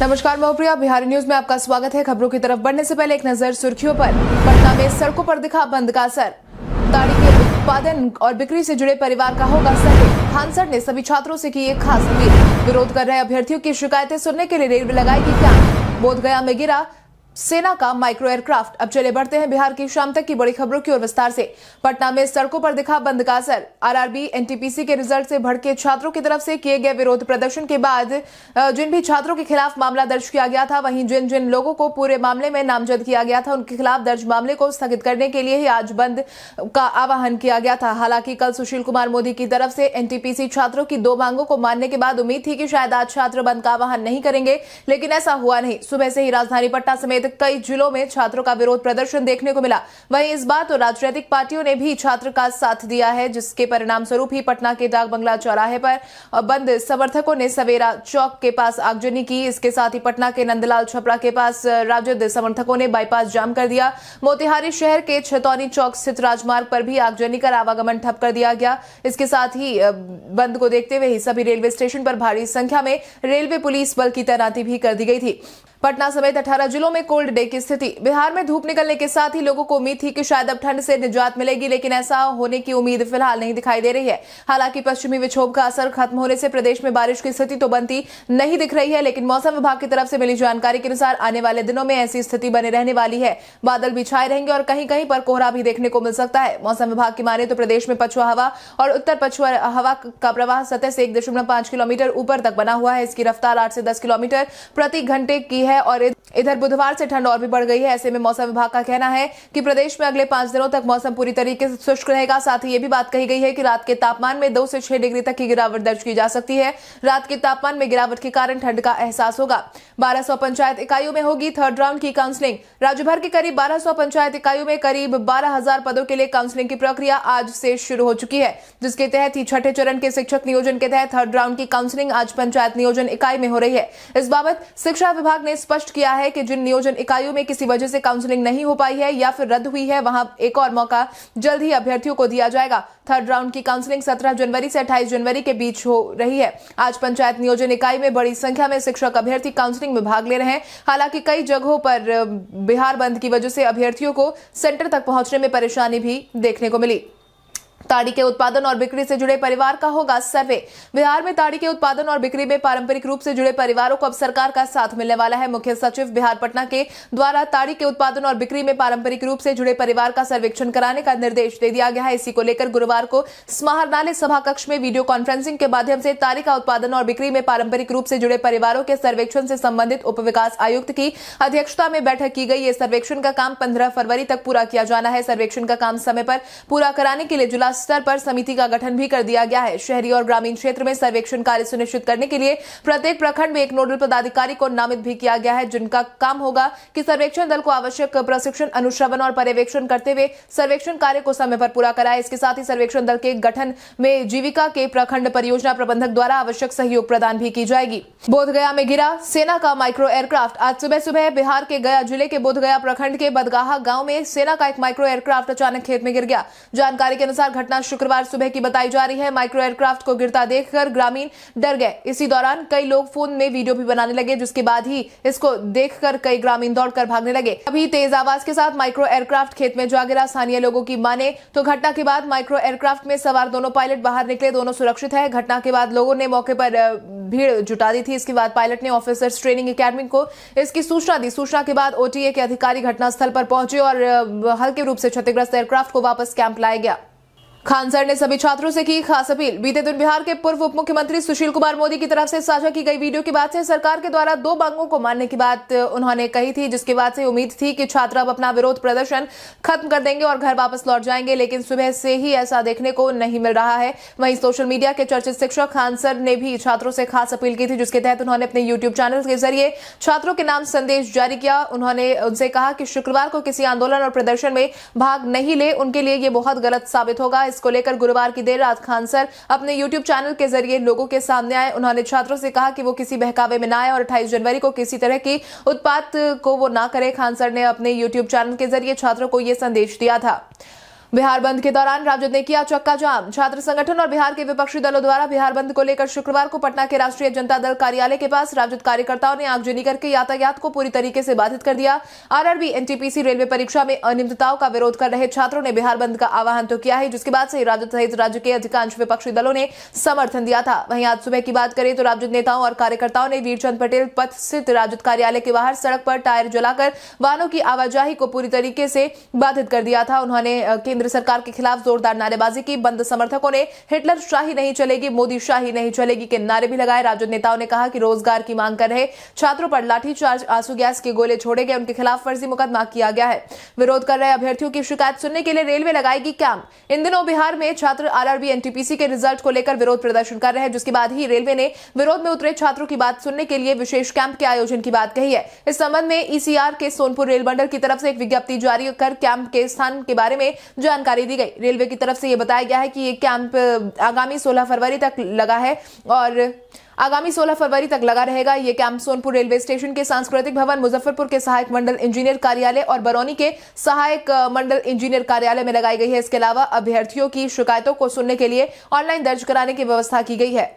नमस्कार मोहप्रिया बिहारी न्यूज में आपका स्वागत है खबरों की तरफ बढ़ने से पहले एक नजर सुर्खियों पर पटना में सड़कों पर दिखा बंद का असर दाढ़ी के उत्पादन और बिक्री से जुड़े परिवार का होगा सर खानसर ने सभी छात्रों से की एक खास अपील विरोध कर रहे अभ्यर्थियों की शिकायतें सुनने के लिए रेलवे लगाएगी क्या बोध में गिरा सेना का माइक्रो एयरक्राफ्ट अब चले बढ़ते हैं बिहार की शाम तक की बड़ी खबरों की ओर विस्तार से पटना में सड़कों पर दिखा बंद का असर आरआरबी एनटीपीसी के रिजल्ट से भड़के छात्रों की तरफ से किए गए विरोध प्रदर्शन के बाद जिन भी छात्रों के खिलाफ मामला दर्ज किया गया था वहीं जिन जिन लोगों को पूरे मामले में नामजद किया गया था उनके खिलाफ दर्ज मामले को स्थगित करने के लिए ही आज बंद का आह्वान किया गया था हालांकि कल सुशील कुमार मोदी की तरफ से एनटीपीसी छात्रों की दो मांगों को मानने के बाद उम्मीद थी कि शायद आज छात्र बंद का आह्वान नहीं करेंगे लेकिन ऐसा हुआ नहीं सुबह से ही राजधानी पटना समेत समेत कई जिलों में छात्रों का विरोध प्रदर्शन देखने को मिला वहीं इस बार तो राजनीतिक पार्टियों ने भी छात्र का साथ दिया है जिसके परिणाम स्वरूप ही पटना के डाक बंगला चौराहे पर बंद समर्थकों ने सवेरा चौक के पास आगजनी की इसके साथ ही पटना के नंदलाल छपरा के पास राजद समर्थकों ने बाईपास जाम कर दिया मोतिहारी शहर के छतौनी चौक स्थित राजमार्ग पर भी आगजनी कर आवागमन ठप कर दिया गया इसके साथ ही बंद को देखते हुए ही सभी रेलवे स्टेशन पर भारी संख्या में रेलवे पुलिस बल की तैनाती भी कर दी गई थी पटना समेत 18 जिलों में कोल्ड डे की स्थिति बिहार में धूप निकलने के साथ ही लोगों को उम्मीद थी कि शायद अब ठंड से निजात मिलेगी लेकिन ऐसा होने की उम्मीद फिलहाल नहीं दिखाई दे रही है हालांकि पश्चिमी विक्षोभ का असर खत्म होने से प्रदेश में बारिश की स्थिति तो बनती नहीं दिख रही है लेकिन मौसम विभाग की तरफ से मिली जानकारी के अनुसार आने वाले दिनों में ऐसी स्थिति बने रहने वाली है बादल भी छाए रहेंगे और कहीं कहीं पर कोहरा भी देखने को मिल सकता है मौसम विभाग की माने तो प्रदेश में पछुआ हवा और उत्तर पछुआ हवा का प्रवाह सतह से एक किलोमीटर ऊपर तक बना हुआ है इसकी रफ्तार आठ से दस किलोमीटर प्रति घंटे की है है और इधर बुधवार से ठंड और भी बढ़ गई है ऐसे में मौसम विभाग का कहना है कि प्रदेश में अगले पांच दिनों तक मौसम पूरी तरीके से शुष्क रहेगा साथ ही ये भी बात कही गई है कि रात के तापमान में दो से छह डिग्री तक की गिरावट दर्ज की जा सकती है रात के तापमान में गिरावट के कारण ठंड का एहसास होगा बारह पंचायत इकाइयों में होगी थर्ड राउंड की काउंसलिंग राज्य भर के करीब बारह पंचायत इकाइयों में करीब बारह पदों के लिए काउंसलिंग की प्रक्रिया आज से शुरू हो चुकी है जिसके तहत ही छठे चरण के शिक्षक नियोजन के तहत थर्ड राउंड की काउंसलिंग आज पंचायत नियोजन इकाई में हो रही है इस बाबत शिक्षा विभाग ने स्पष्ट किया है है कि जिन नियोजन इकाइयों में किसी वजह से काउंसलिंग नहीं हो पाई है या फिर रद्द हुई है वहां एक और मौका जल्द ही अभ्यर्थियों को दिया जाएगा थर्ड राउंड की काउंसलिंग सत्रह जनवरी से अट्ठाईस जनवरी के बीच हो रही है आज पंचायत नियोजन इकाई में बड़ी संख्या में शिक्षक अभ्यर्थी काउंसलिंग में भाग ले रहे हैं हालांकि कई जगहों पर बिहार बंद की वजह से अभ्यर्थियों को सेंटर तक पहुंचने में परेशानी भी देखने को मिली ताड़ी के उत्पादन और बिक्री से जुड़े परिवार का होगा सर्वे बिहार में ताड़ी के उत्पादन और बिक्री में पारंपरिक रूप से जुड़े परिवारों को अब सरकार का साथ मिलने वाला है मुख्य सचिव बिहार पटना के द्वारा ताड़ी के उत्पादन और बिक्री में पारंपरिक रूप से जुड़े परिवार का सर्वेक्षण कराने का निर्देश दे दिया गया है इसी को लेकर गुरुवार को स्मारनालय सभा कक्ष में वीडियो कॉन्फ्रेंसिंग के माध्यम से ताड़ी का उत्पादन और बिक्री में पारंपरिक रूप से जुड़े परिवारों के सर्वेक्षण से संबंधित उप विकास आयुक्त की अध्यक्षता में बैठक की गई यह सर्वेक्षण का काम पंद्रह फरवरी तक पूरा किया जाना है सर्वेक्षण का काम समय पर पूरा कराने के लिए जिला स्तर पर समिति का गठन भी कर दिया गया है शहरी और ग्रामीण क्षेत्र में सर्वेक्षण कार्य सुनिश्चित करने के लिए प्रत्येक प्रखंड में एक नोडल पदाधिकारी को नामित भी किया गया है जिनका काम होगा कि सर्वेक्षण दल को आवश्यक प्रशिक्षण अनुश्रवण और पर्यवेक्षण करते हुए सर्वेक्षण कार्य को समय पर पूरा कराए इसके साथ ही सर्वेक्षण दल के गठन में जीविका के प्रखंड परियोजना प्रबंधक द्वारा आवश्यक सहयोग प्रदान भी की जाएगी बोधगया में गिरा सेना का माइक्रो एयरक्राफ्ट आज सुबह सुबह बिहार के गया जिले के बोधगया प्रखंड के बदगाहा गांव में सेना का एक माइक्रो एयरक्राफ्ट अचानक खेत में गिर गया जानकारी के अनुसार घटना शुक्रवार सुबह की बताई जा रही है माइक्रो एयरक्राफ्ट को गिरता देखकर ग्रामीण डर गए इसी दौरान कई लोग फोन में वीडियो भी बनाने लगे जिसके बाद ही इसको देखकर कई ग्रामीण दौड़कर भागने लगे अभी तेज आवाज के साथ माइक्रो एयरक्राफ्ट खेत में जा गिरा स्थानीय लोगों की माने तो घटना के बाद माइक्रो एयरक्राफ्ट में सवार दोनों पायलट बाहर निकले दोनों सुरक्षित है घटना के बाद लोगों ने मौके पर भीड़ जुटा दी थी इसके बाद पायलट ने ऑफिसर्स ट्रेनिंग अकेडमी को इसकी सूचना दी सूचना के बाद ओटीए के अधिकारी घटनास्थल पर पहुंचे और हल्के रूप से क्षतिग्रस्त एयरक्राफ्ट को वापस कैंप लाया गया खान सर ने सभी छात्रों से की खास अपील बीते दिन बिहार के पूर्व उप मुख्यमंत्री सुशील कुमार मोदी की तरफ से साझा की गई वीडियो के बाद से सरकार के द्वारा दो मांगों को मानने की बात उन्होंने कही थी जिसके बाद से उम्मीद थी कि छात्र अब अपना विरोध प्रदर्शन खत्म कर देंगे और घर वापस लौट जाएंगे लेकिन सुबह से ही ऐसा देखने को नहीं मिल रहा है वहीं सोशल मीडिया के चर्चित शिक्षक खान सर ने भी छात्रों से खास अपील की थी जिसके तहत उन्होंने अपने यूट्यूब चैनल के जरिए छात्रों के नाम संदेश जारी किया उन्होंने उनसे कहा कि शुक्रवार को किसी आंदोलन और प्रदर्शन में भाग नहीं ले उनके लिए यह बहुत गलत साबित होगा इसको लेकर गुरुवार की देर रात खान सर अपने यूट्यूब चैनल के जरिए लोगों के सामने आए उन्होंने छात्रों से कहा कि वो किसी बहकावे में ना आए और अट्ठाईस जनवरी को किसी तरह की उत्पात को वो ना करे खान सर ने अपने यूट्यूब चैनल के जरिए छात्रों को यह संदेश दिया था बिहार बंद के दौरान राजद ने किया चक्का जाम छात्र संगठन और बिहार के विपक्षी दलों द्वारा बिहार बंद को लेकर शुक्रवार को पटना के राष्ट्रीय जनता दल कार्यालय के पास राजद कार्यकर्ताओं ने आगजनी करके यातायात को पूरी तरीके से बाधित कर दिया आरआरबी एनटीपीसी रेलवे परीक्षा में अनियमितताओं का विरोध कर रहे छात्रों ने बिहार बंद का आह्वान तो किया है जिसके बाद से राजद सहित राज्य के अधिकांश विपक्षी दलों ने समर्थन दिया था वहीं आज सुबह की बात करें तो राजद नेताओं और कार्यकर्ताओं ने वीरचंद पटेल पथ स्थित राजद कार्यालय के बाहर सड़क पर टायर जलाकर वाहनों की आवाजाही को पूरी तरीके से बाधित कर दिया था उन्होंने केंद्र केंद्र सरकार के खिलाफ जोरदार नारेबाजी की बंद समर्थकों ने हिटलर शाही नहीं चलेगी मोदी शाही नहीं चलेगी के नारे भी लगाए राजद नेताओं ने कहा कि रोजगार की मांग कर रहे छात्रों पर लाठीचार्ज आंसू गैस के गोले छोड़े गए उनके खिलाफ फर्जी मुकदमा किया गया है विरोध कर रहे अभ्यर्थियों की शिकायत सुनने के लिए रेलवे लगाएगी कैंप इन दिनों बिहार में छात्र आरआरबी एनटीपीसी के रिजल्ट को लेकर विरोध प्रदर्शन कर रहे हैं जिसके बाद ही रेलवे ने विरोध में उतरे छात्रों की बात सुनने के लिए विशेष कैंप के आयोजन की बात कही है इस संबंध में ईसीआर के सोनपुर रेल मंडल की तरफ से एक विज्ञप्ति जारी कर कैंप के स्थान के बारे में जानकारी दी गई रेलवे की तरफ से ये बताया गया है कि ये कैंप आगामी 16 फरवरी तक लगा है और आगामी 16 फरवरी तक लगा रहेगा ये कैंप सोनपुर रेलवे स्टेशन के सांस्कृतिक भवन मुजफ्फरपुर के सहायक मंडल इंजीनियर कार्यालय और बरौनी के सहायक मंडल इंजीनियर कार्यालय में लगाई गई है इसके अलावा अभ्यर्थियों की शिकायतों को सुनने के लिए ऑनलाइन दर्ज कराने की व्यवस्था की गई है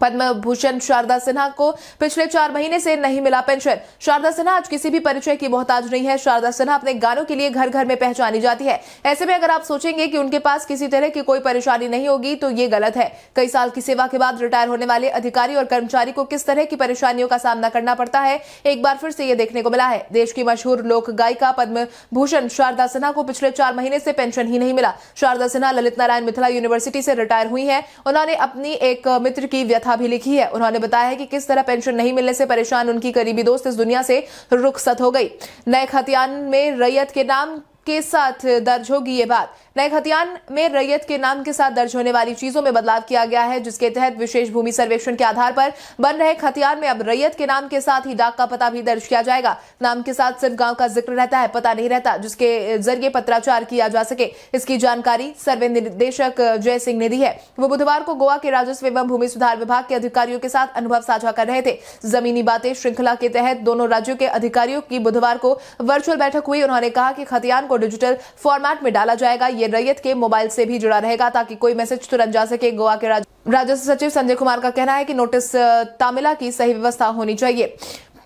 पद्म भूषण शारदा सिन्हा को पिछले चार महीने से नहीं मिला पेंशन शारदा सिन्हा आज किसी भी परिचय की मोहताज नहीं है शारदा सिन्हा अपने गानों के लिए घर घर में पहचानी जाती है ऐसे में अगर आप सोचेंगे कि उनके पास किसी तरह की कोई परेशानी नहीं होगी तो ये गलत है कई साल की सेवा के बाद रिटायर होने वाले अधिकारी और कर्मचारी को किस तरह की परेशानियों का सामना करना पड़ता है एक बार फिर से ये देखने को मिला है देश की मशहूर लोक गायिका पद्म भूषण शारदा सिन्हा को पिछले चार महीने से पेंशन ही नहीं मिला शारदा सिन्हा ललित नारायण मिथिला यूनिवर्सिटी से रिटायर हुई है उन्होंने अपनी एक मित्र की व्यथा व्यथा भी लिखी है उन्होंने बताया है कि किस तरह पेंशन नहीं मिलने से परेशान उनकी करीबी दोस्त इस दुनिया से रुखसत हो गई नए खतियान में रैयत के नाम के साथ दर्ज होगी ये बात नए खतियान में रैयत के नाम के साथ दर्ज होने वाली चीजों में बदलाव किया गया है जिसके तहत विशेष भूमि सर्वेक्षण के आधार पर बन रहे खतियान में अब रैयत के नाम के साथ ही डाक का पता भी दर्ज किया जाएगा नाम के साथ सिर्फ गांव का जिक्र रहता है पता नहीं रहता जिसके जरिए पत्राचार किया जा सके इसकी जानकारी सर्वे निदेशक जय सिंह ने दी है वो बुधवार को गोवा के राजस्व एवं भूमि सुधार विभाग के अधिकारियों के साथ अनुभव साझा कर रहे थे जमीनी बातें श्रृंखला के तहत दोनों राज्यों के अधिकारियों की बुधवार को वर्चुअल बैठक हुई उन्होंने कहा कि खतियान को डिजिटल फॉर्मेट में डाला जाएगा ये रैयत के मोबाइल से भी जुड़ा रहेगा ताकि कोई मैसेज तुरंत जा सके गोवा के राजस्व सचिव संजय कुमार का कहना है कि नोटिस तामिला की सही व्यवस्था होनी चाहिए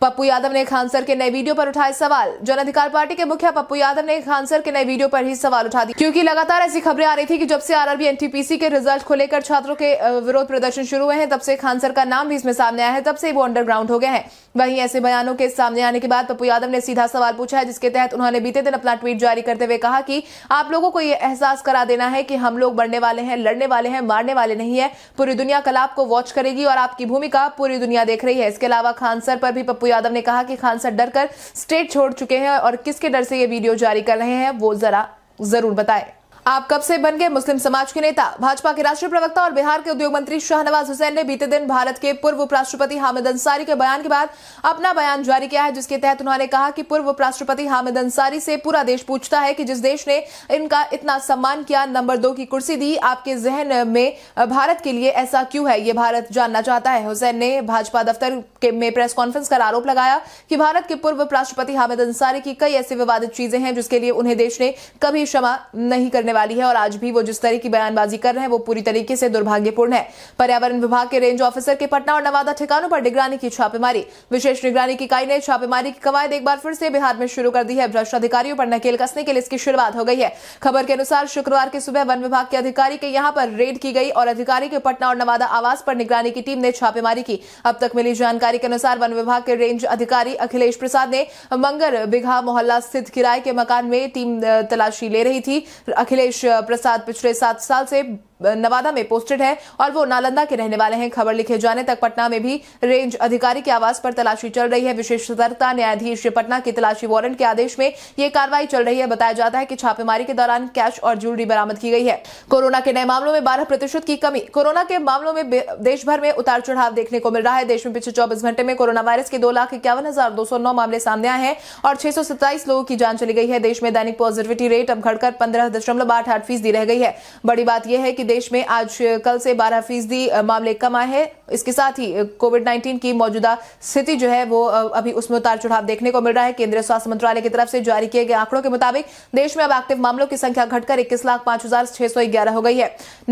पप्पू यादव ने खानसर के नए वीडियो पर उठाए सवाल जन अधिकार पार्टी के मुखिया पप्पू यादव ने खानसर के नए वीडियो पर ही सवाल उठा दिया क्योंकि लगातार ऐसी खबरें आ रही थी कि जब से आरआरबी एनटीपीसी के रिजल्ट को लेकर छात्रों के विरोध प्रदर्शन शुरू हुए हैं तब से खानसर का नाम भी इसमें सामने आया है तब से वो अंडरग्राउंड हो गए हैं वहीं ऐसे बयानों के सामने आने के बाद पप्पू यादव ने सीधा सवाल पूछा है जिसके तहत उन्होंने बीते दिन अपना ट्वीट जारी करते हुए कहा कि आप लोगों को यह एहसास करा देना है कि हम लोग बढ़ने वाले हैं लड़ने वाले हैं मारने वाले नहीं है पूरी दुनिया कलाप को वॉच करेगी और आपकी भूमिका पूरी दुनिया देख रही है इसके अलावा खानसर पर भी पप्पू यादव ने कहा कि खान सर डर कर स्टेट छोड़ चुके हैं और किसके डर से ये वीडियो जारी कर रहे हैं वो जरा जरूर बताएं आप कब से बन गए मुस्लिम समाज के नेता भाजपा के राष्ट्रीय प्रवक्ता और बिहार के उद्योग मंत्री शाहनवाज हुसैन ने बीते दिन भारत के पूर्व उपराष्ट्रपति हामिद अंसारी के बयान के बाद अपना बयान जारी किया है जिसके तहत उन्होंने कहा कि पूर्व उपराष्ट्रपति हामिद अंसारी से पूरा देश पूछता है कि जिस देश ने इनका इतना सम्मान किया नंबर दो की कुर्सी दी आपके जहन में भारत के लिए ऐसा क्यों है ये भारत जानना चाहता है हुसैन ने भाजपा दफ्तर में प्रेस कॉन्फ्रेंस कर आरोप लगाया कि भारत के पूर्व उपराष्ट्रपति हामिद अंसारी की कई ऐसी विवादित चीजें हैं जिसके लिए उन्हें देश ने कभी क्षमा नहीं करने करने वाली है और आज भी वो जिस तरह की बयानबाजी कर रहे हैं वो पूरी तरीके से दुर्भाग्यपूर्ण है पर्यावरण विभाग के रेंज ऑफिसर के पटना और नवादा ठिकानों पर निगरानी की छापेमारी विशेष निगरानी की इकाई ने छापेमारी की कवायद एक बार फिर से बिहार में शुरू कर दी है भ्रष्ट अधिकारियों पर नकेल कसने के लिए इसकी शुरुआत हो गई है खबर के अनुसार शुक्रवार की सुबह वन विभाग के अधिकारी के यहाँ पर रेड की गई और अधिकारी के पटना और नवादा आवास पर निगरानी की टीम ने छापेमारी की अब तक मिली जानकारी के अनुसार वन विभाग के रेंज अधिकारी अखिलेश प्रसाद ने मंगर बिघा मोहल्ला स्थित किराए के मकान में टीम तलाशी ले रही थी अखिलेश अखिलेश प्रसाद पिछले सात साल से नवादा में पोस्टेड है और वो नालंदा के रहने वाले हैं खबर लिखे जाने तक पटना में भी रेंज अधिकारी के आवास पर तलाशी चल रही है विशेष सतर्कता न्यायाधीश पटना की तलाशी वारंट के आदेश में ये कार्रवाई चल रही है बताया जाता है कि छापेमारी के दौरान कैश और ज्वेलरी बरामद की गई है कोरोना के नए मामलों में बारह प्रतिशत की कमी कोरोना के मामलों में देश भर में उतार चढ़ाव देखने को मिल रहा है देश में पिछले चौबीस घंटे में कोरोना वायरस के दो लाख इक्यावन हजार दो सौ नौ मामले सामने आए हैं और छह सौ सत्ताईस लोगों की जान चली गई है देश में दैनिक पॉजिटिविटी रेट अब घटकर पंद्रह दशमलव आठ आठ फीसदी रह गई है बड़ी बात यह है कि देश में आज कल से बारह फीसदी मामले कम आए हैं इसके साथ ही कोविड 19 की मौजूदा स्थिति जो है वो अभी उसमें उतार चढ़ाव देखने को मिल रहा है केंद्रीय स्वास्थ्य मंत्रालय की तरफ से जारी किए गए आंकड़ों के मुताबिक देश में अब एक्टिव मामलों की संख्या घटकर इक्कीस लाख पांच हजार छह सौ ग्यारह हो गई है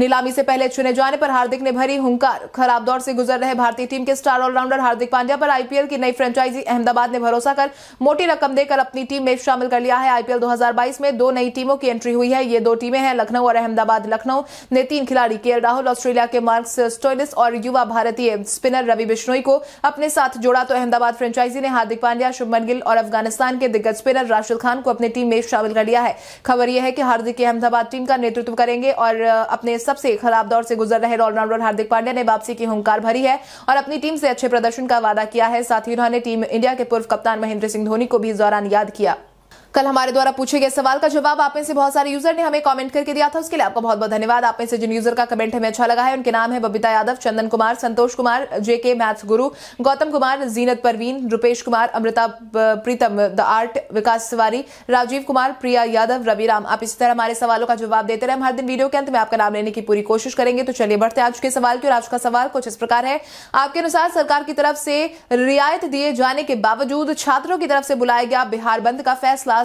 नीलामी से पहले चुने जाने पर हार्दिक ने भरी हुंकार खराब दौर से गुजर रहे भारतीय टीम के स्टार ऑलराउंडर हार्दिक पांड्या पर आईपीएल की नई फ्रेंचाइजी अहमदाबाद ने भरोसा कर मोटी रकम देकर अपनी टीम में शामिल कर लिया है आईपीएल दो में दो नई टीमों की एंट्री हुई है ये दो टीमें हैं लखनऊ और अहमदाबाद लखनऊ ने तीन खिलाड़ी केएल राहुल ऑस्ट्रेलिया के मार्क्स स्टोइलिस और युवा भारतीय स्पिनर रवि बिश्नोई को अपने साथ जोड़ा तो अहमदाबाद फ्रेंचाइजी ने हार्दिक पांड्या शुभमन गिल और अफगानिस्तान के दिग्गज स्पिनर राशिद खान को अपनी टीम में शामिल कर लिया है खबर यह है कि हार्दिक अहमदाबाद टीम का नेतृत्व करेंगे और अपने सबसे खराब दौर से गुजर रहे ऑलराउंडर हार्दिक पांड्या ने वापसी की हंकार भरी है और अपनी टीम से अच्छे प्रदर्शन का वादा किया है साथ ही उन्होंने टीम इंडिया के पूर्व कप्तान महेंद्र सिंह धोनी को भी इस दौरान याद किया कल हमारे द्वारा पूछे गए सवाल का जवाब आप में से बहुत सारे यूजर ने हमें कमेंट करके दिया था उसके लिए आपका बहुत बहुत धन्यवाद आप में से जिन यूजर का कमेंट हमें अच्छा लगा है उनके नाम है Babita Yadav Chandan Kumar Santosh Kumar JK maths Guru Gautam Kumar Zeenat Parveen Rupesh Kumar Amrita Pritam the art Vikas Tiwari Rajiv Kumar Priya Yadav Ram आप इसी तरह हमारे सवालों का जवाब देते रहे हम हर दिन वीडियो के अंत में आपका नाम लेने की पूरी कोशिश करेंगे तो चलिए बढ़ते आज के सवाल की और आज का सवाल कुछ इस प्रकार है आपके अनुसार सरकार की तरफ से रियायत दिए जाने के बावजूद छात्रों की तरफ से बुलाया गया बिहार बंद का फैसला